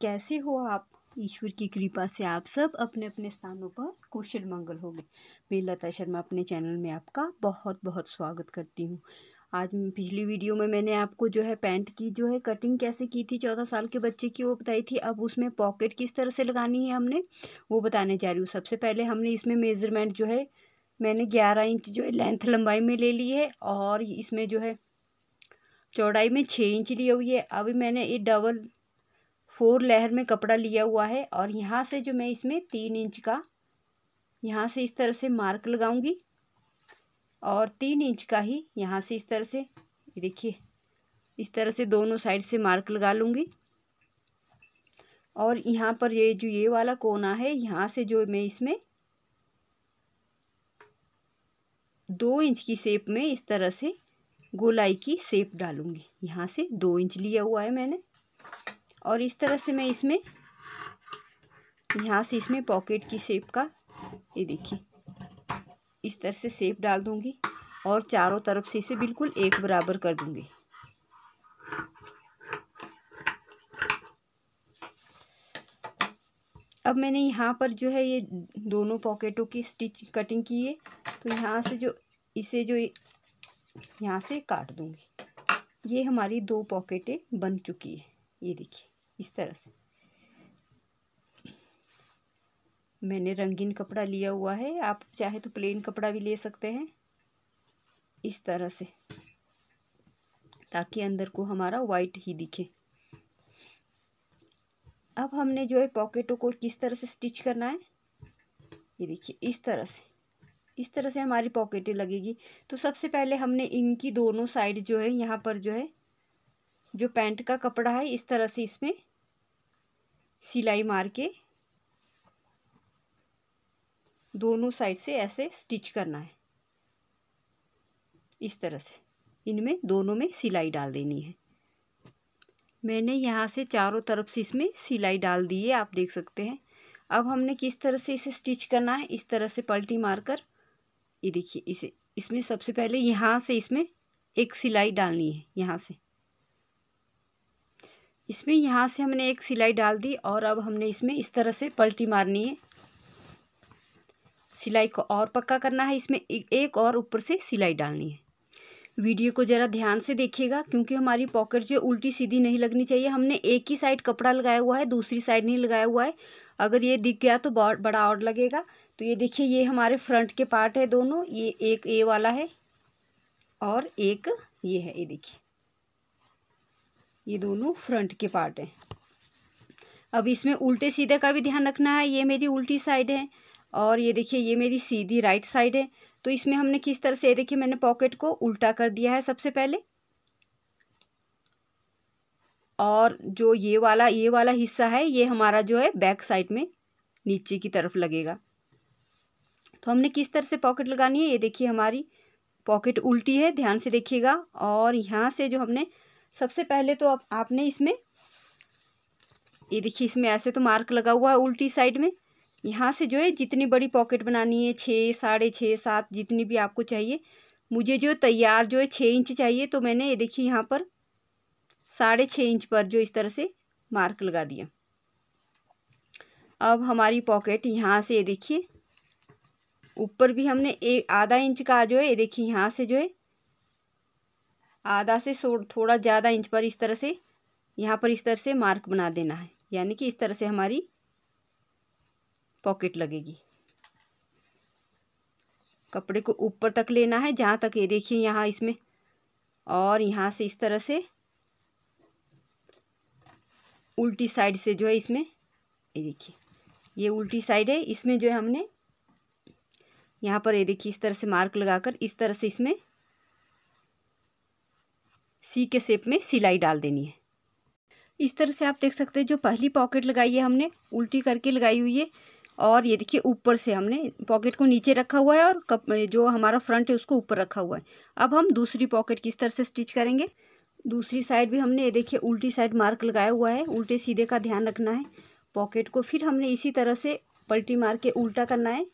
कैसे हो आप ईश्वर की कृपा से आप सब अपने अपने स्थानों पर कुशल मंगल हो गए मैं लता शर्मा अपने चैनल में आपका बहुत बहुत स्वागत करती हूँ आज पिछली वीडियो में मैंने आपको जो है पैंट की जो है कटिंग कैसे की थी चौदह साल के बच्चे की वो बताई थी अब उसमें पॉकेट किस तरह से लगानी है हमने वो बताने जा रही हूँ सबसे पहले हमने इसमें मेज़रमेंट जो है मैंने ग्यारह इंच जो है लेंथ लंबाई में ले ली है और इसमें जो है चौड़ाई में छः इंच ली हुई है अभी मैंने ये डबल फोर लहर में कपड़ा लिया हुआ है और यहाँ से जो मैं इसमें तीन इंच का यहाँ से इस तरह से मार्क लगाऊंगी और तीन इंच का ही यहाँ से इस तरह से देखिए इस तरह से दोनों साइड से मार्क लगा लूँगी और यहाँ पर ये जो ये वाला कोना है यहाँ से जो मैं इसमें दो इंच की शेप में इस तरह से गोलाई की शेप डालूंगी यहाँ से दो इंच लिया हुआ है मैंने और इस तरह से मैं इसमें यहाँ से इसमें पॉकेट की शेप का ये देखिए इस तरह से शेप डाल दूँगी और चारों तरफ से इसे बिल्कुल एक बराबर कर दूँगी अब मैंने यहाँ पर जो है ये दोनों पॉकेटों की स्टिच कटिंग की है तो यहाँ से जो इसे जो यहाँ से काट दूँगी ये हमारी दो पॉकेटें बन चुकी है ये देखिए इस तरह से मैंने रंगीन कपड़ा लिया हुआ है आप चाहे तो प्लेन कपड़ा भी ले सकते हैं इस तरह से ताकि अंदर को हमारा वाइट ही दिखे अब हमने जो है पॉकेटों को किस तरह से स्टिच करना है ये देखिए इस तरह से इस तरह से हमारी पॉकेटें लगेगी तो सबसे पहले हमने इनकी दोनों साइड जो है यहाँ पर जो है जो पैंट का कपड़ा है इस तरह से इसमें सिलाई मार के दोनों साइड से ऐसे स्टिच करना है इस तरह से इनमें दोनों में सिलाई डाल देनी है मैंने यहाँ से चारों तरफ से इसमें सिलाई डाल दी है आप देख सकते हैं अब हमने किस तरह से इसे स्टिच करना है इस तरह से पलटी मारकर ये देखिए इसे इसमें सबसे पहले यहाँ से इसमें एक सिलाई डालनी है यहाँ से इसमें यहाँ से हमने एक सिलाई डाल दी और अब हमने इसमें इस तरह से पलटी मारनी है सिलाई को और पक्का करना है इसमें एक और ऊपर से सिलाई डालनी है वीडियो को ज़रा ध्यान से देखिएगा क्योंकि हमारी पॉकेट जो उल्टी सीधी नहीं लगनी चाहिए हमने एक ही साइड कपड़ा लगाया हुआ है दूसरी साइड नहीं लगाया हुआ है अगर ये दिख गया तो बहुत बड़ा और लगेगा तो ये देखिए ये हमारे फ्रंट के पार्ट है दोनों ये एक ए वाला है और एक ये है ये देखिए ये दोनों फ्रंट के पार्ट हैं अब इसमें उल्टे सीधे का भी ध्यान रखना है ये मेरी उल्टी साइड है और ये देखिए ये मेरी सीधी राइट साइड है तो इसमें हमने किस तरह से ये देखिए मैंने पॉकेट को उल्टा कर दिया है सबसे पहले और जो ये वाला ये वाला हिस्सा है ये हमारा जो है बैक साइड में नीचे की तरफ लगेगा तो हमने किस तरह से पॉकेट लगानी है ये देखिए हमारी पॉकेट उल्टी है ध्यान से देखिएगा और यहाँ से जो हमने सबसे पहले तो आप, आपने इसमें ये देखिए इसमें ऐसे तो मार्क लगा हुआ है उल्टी साइड में यहाँ से जो है जितनी बड़ी पॉकेट बनानी है छः साढ़े छः सात जितनी भी आपको चाहिए मुझे जो तैयार जो है छः इंच चाहिए तो मैंने ये देखिए यहाँ पर साढ़े छः इंच पर जो इस तरह से मार्क लगा दिया अब हमारी पॉकेट यहाँ से ये देखिए ऊपर भी हमने एक आधा इंच का जो है ये देखिए यहाँ से जो है आधा से थोड़ा ज़्यादा इंच पर इस तरह से यहाँ पर इस तरह से मार्क बना देना है यानी कि इस तरह से हमारी पॉकेट लगेगी कपड़े को ऊपर तक लेना है जहाँ तक ये देखिए यहाँ इसमें और यहाँ से इस तरह से उल्टी साइड से जो है इसमें ये देखिए ये उल्टी साइड है इसमें जो है हमने यहाँ पर ये देखिए इस तरह से मार्क लगाकर इस तरह से इसमें सी के शेप में सिलाई डाल देनी है इस तरह से आप देख सकते हैं जो पहली पॉकेट लगाई है हमने उल्टी करके लगाई हुई है और ये देखिए ऊपर से हमने पॉकेट को नीचे रखा हुआ है और कप जो हमारा फ्रंट है उसको ऊपर रखा हुआ है अब हम दूसरी पॉकेट किस तरह से स्टिच करेंगे दूसरी साइड भी हमने ये देखिए उल्टी साइड मार्क लगाया हुआ है उल्टे सीधे का ध्यान रखना है पॉकेट को फिर हमने इसी तरह से पलटी मार के उल्टा करना है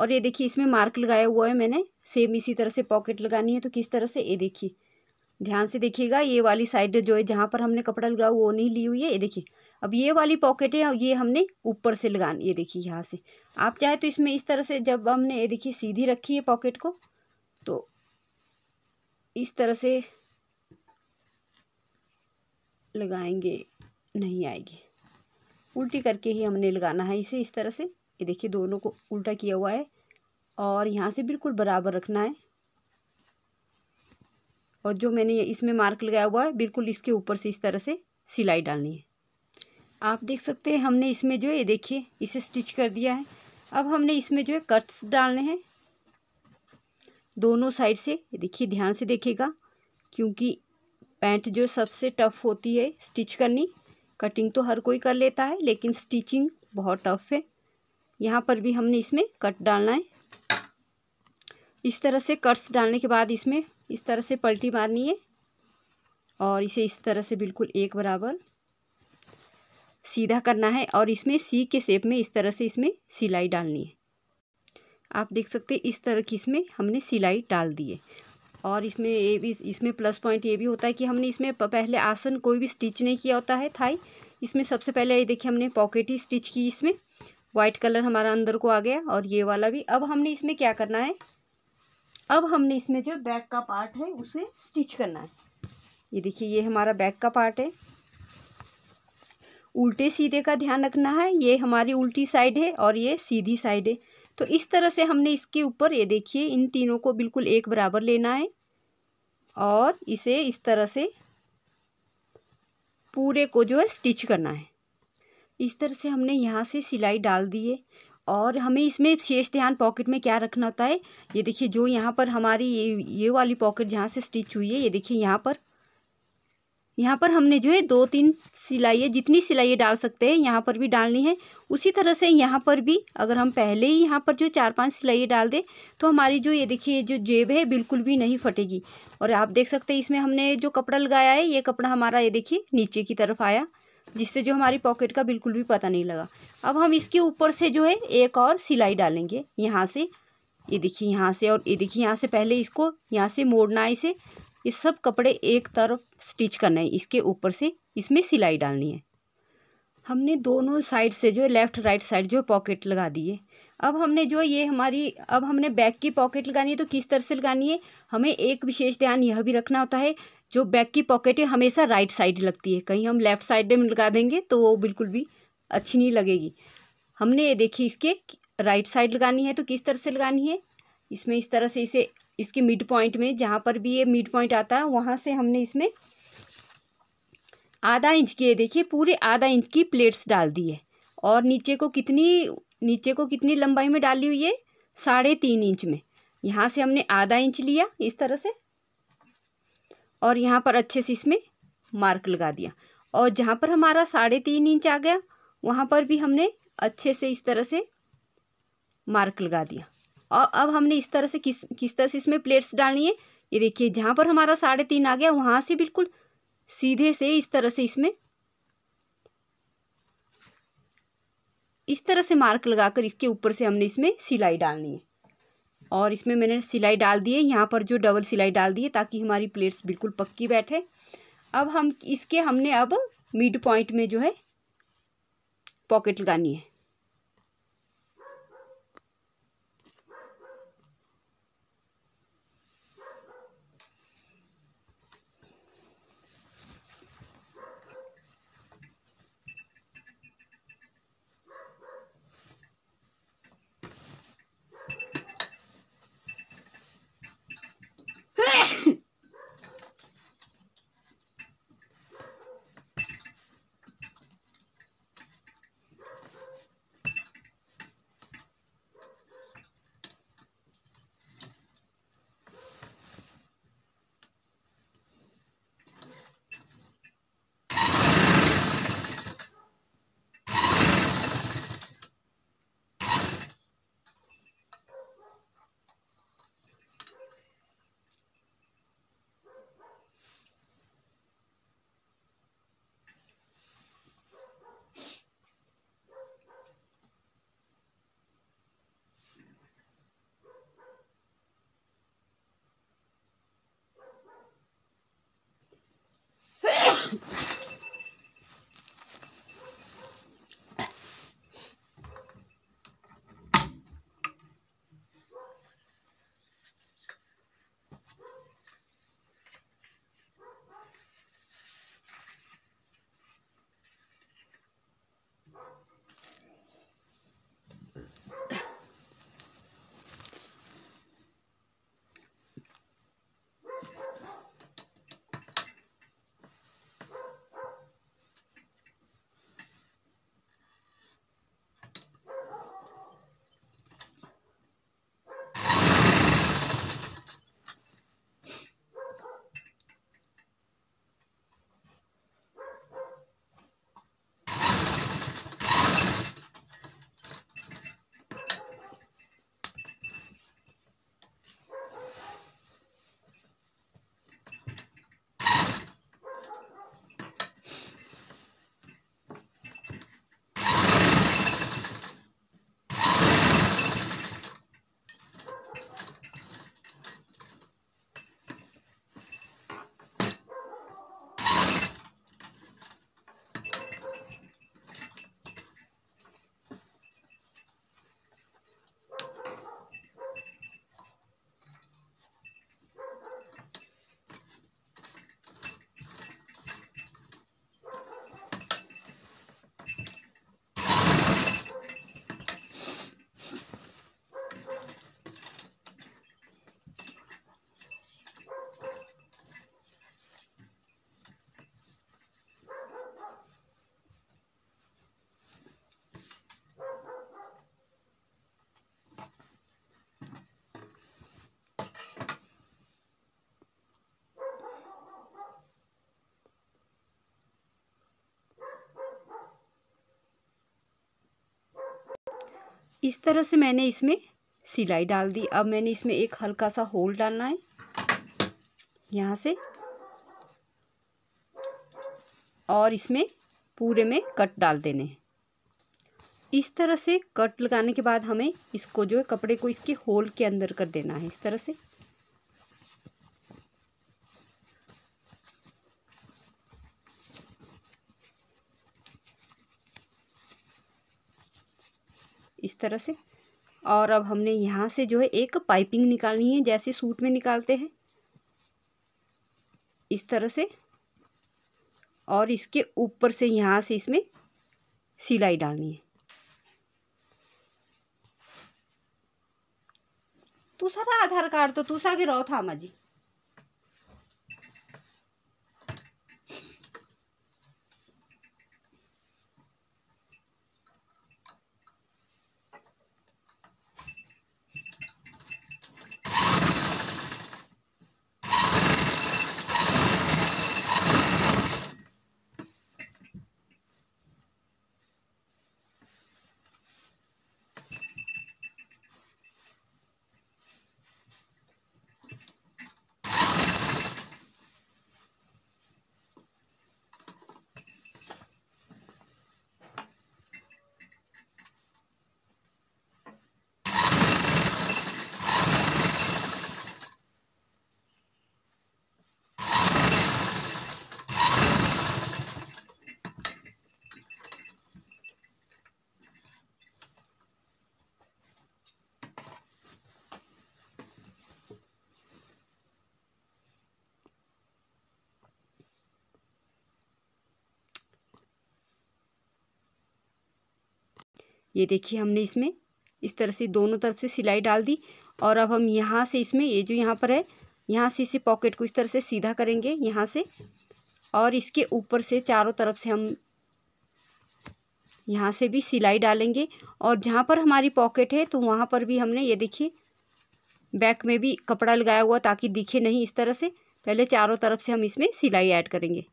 और ये देखिए इसमें मार्क लगाया हुआ है मैंने सेम इसी तरह से पॉकेट लगानी है तो किस तरह से ये देखिए ध्यान से देखिएगा ये वाली साइड जो है जहाँ पर हमने कपड़ा लगा वो नहीं ली हुई है ये देखिए अब ये वाली पॉकेट है ये हमने ऊपर से लगानी ये देखिए यहाँ से आप चाहे तो इसमें इस तरह से जब हमने ये देखिए सीधी रखी है पॉकेट को तो इस तरह से लगाएंगे नहीं आएगी उल्टी करके ही हमने लगाना है इसे इस तरह से ये देखिए दोनों को उल्टा किया हुआ है और यहाँ से बिल्कुल बराबर रखना है और जो मैंने इसमें मार्क लगाया हुआ है बिल्कुल इसके ऊपर से इस तरह से सिलाई डालनी है आप देख सकते हैं हमने इसमें जो ये देखिए इसे स्टिच कर दिया है अब हमने इसमें जो है कट्स डालने हैं दोनों साइड से देखिए ध्यान से देखिएगा क्योंकि पैंट जो सबसे टफ होती है स्टिच करनी कटिंग तो हर कोई कर लेता है लेकिन स्टिचिंग बहुत टफ है यहाँ पर भी हमने इसमें कट डालना है इस तरह से कट्स डालने के बाद इसमें इस तरह से पलटी मारनी है और इसे इस तरह से बिल्कुल एक बराबर सीधा करना है और इसमें सी के शेप में इस तरह से इसमें सिलाई डालनी है आप देख सकते हैं इस तरह की इसमें हमने सिलाई डाल दी है और इसमें ये भी इसमें प्लस पॉइंट ये भी होता है कि हमने इसमें पहले आसन कोई भी स्टिच नहीं किया होता है थाई इसमें सबसे पहले ये देखिए हमने पॉकेट ही स्टिच की इसमें वाइट कलर हमारा अंदर को आ गया और ये वाला भी अब हमने इसमें क्या करना है अब हमने इसमें जो बैक का पार्ट है उसे स्टिच करना है ये देखिए ये हमारा बैक का पार्ट है उल्टे सीधे का ध्यान रखना है ये हमारी उल्टी साइड है और ये सीधी साइड है तो इस तरह से हमने इसके ऊपर ये देखिए इन तीनों को बिल्कुल एक बराबर लेना है और इसे इस तरह से पूरे को जो है स्टिच करना है इस तरह से हमने यहाँ से सिलाई डाल दी है और हमें इसमें शेष ध्यान पॉकेट में क्या रखना होता है ये देखिए जो यहाँ पर हमारी ये ये वाली पॉकेट जहाँ से स्टिच हुई है ये देखिए यहाँ पर यहाँ पर हमने जो है दो तीन सिलाइयाँ जितनी सिलाइयाँ डाल सकते हैं यहाँ पर भी डालनी है उसी तरह से यहाँ पर भी अगर हम पहले ही यहाँ पर जो चार पांच सिलाइयाँ डाल दें तो हमारी जो ये देखिए जो जेब है बिल्कुल भी नहीं फटेगी और आप देख सकते हैं इसमें हमने जो कपड़ा लगाया है ये कपड़ा हमारा ये देखिए नीचे की तरफ आया जिससे जो हमारी पॉकेट का बिल्कुल भी पता नहीं लगा अब हम इसके ऊपर से जो है एक और सिलाई डालेंगे यहाँ से ये देखिए यहाँ से और ये देखिए यहाँ से पहले इसको यहाँ से मोड़ना है इसे ये सब कपड़े एक तरफ स्टिच करना है इसके ऊपर से इसमें सिलाई डालनी है हमने दोनों साइड से जो है लेफ्ट राइट साइड जो पॉकेट लगा दी है अब हमने जो ये हमारी अब हमने बैक की पॉकेट लगानी है तो किस तरह से लगानी है हमें एक विशेष ध्यान यह भी रखना होता है जो बैक की पॉकेट है हमेशा राइट साइड लगती है कहीं हम लेफ्ट साइड में लगा देंगे तो वो बिल्कुल भी अच्छी नहीं लगेगी हमने ये देखिए इसके राइट साइड लगानी है तो किस तरह से लगानी है इसमें इस तरह से इसे इसके मिड पॉइंट में जहाँ पर भी ये मिड पॉइंट आता है वहाँ से हमने इसमें आधा इंच की देखिए पूरे आधा इंच की प्लेट्स डाल दी है और नीचे को कितनी नीचे को कितनी लंबाई में डाली हुई है साढ़े तीन इंच में यहाँ से हमने आधा इंच लिया इस तरह से और यहाँ पर अच्छे से इसमें मार्क लगा दिया और जहाँ पर हमारा साढ़े तीन इंच आ गया वहाँ पर भी हमने अच्छे से इस तरह से मार्क लगा दिया और अब हमने इस तरह से किस किस तरह से इसमें प्लेट्स डालनी है ये देखिए जहाँ पर हमारा साढ़े तीन आ गया वहाँ से बिल्कुल सीधे से इस तरह से इसमें इस तरह से मार्क लगाकर इसके ऊपर से हमने इसमें सिलाई डालनी है और इसमें मैंने सिलाई डाल दी है यहाँ पर जो डबल सिलाई डाल दी है ताकि हमारी प्लेट्स बिल्कुल पक्की बैठे अब हम इसके हमने अब मिड पॉइंट में जो है पॉकेट लगानी है इस तरह से मैंने इसमें सिलाई डाल दी अब मैंने इसमें एक हल्का सा होल डालना है यहाँ से और इसमें पूरे में कट डाल देने हैं इस तरह से कट लगाने के बाद हमें इसको जो है कपड़े को इसके होल के अंदर कर देना है इस तरह से इस तरह से और अब हमने यहाँ से जो है एक पाइपिंग निकालनी है जैसे सूट में निकालते हैं इस तरह से और इसके ऊपर से यहाँ से इसमें सिलाई डालनी है तू सारा आधार कार्ड तो तू सागे रहो था माजी ये देखिए हमने इसमें इस तरह से दोनों तरफ से सिलाई डाल दी और अब हम यहाँ से इसमें ये जो यहाँ पर है यहाँ से इसे पॉकेट को इस तरह से सीधा करेंगे यहाँ से और इसके ऊपर से चारों तरफ से हम यहाँ से भी सिलाई डालेंगे और जहाँ पर हमारी पॉकेट है तो वहाँ पर भी हमने ये देखिए बैक में भी कपड़ा लगाया हुआ ताकि दिखे नहीं इस तरह से पहले चारों तरफ से हम इसमें सिलाई ऐड करेंगे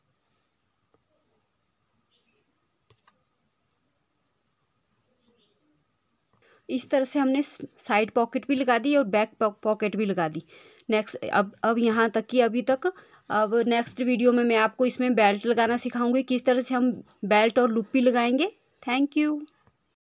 इस तरह से हमने साइड पॉकेट भी लगा दी और बैक पॉकेट भी लगा दी नेक्स्ट अब अब यहाँ तक कि अभी तक अब नेक्स्ट वीडियो में मैं आपको इसमें बेल्ट लगाना सिखाऊंगी किस तरह से हम बेल्ट और लुप्पी लगाएंगे थैंक यू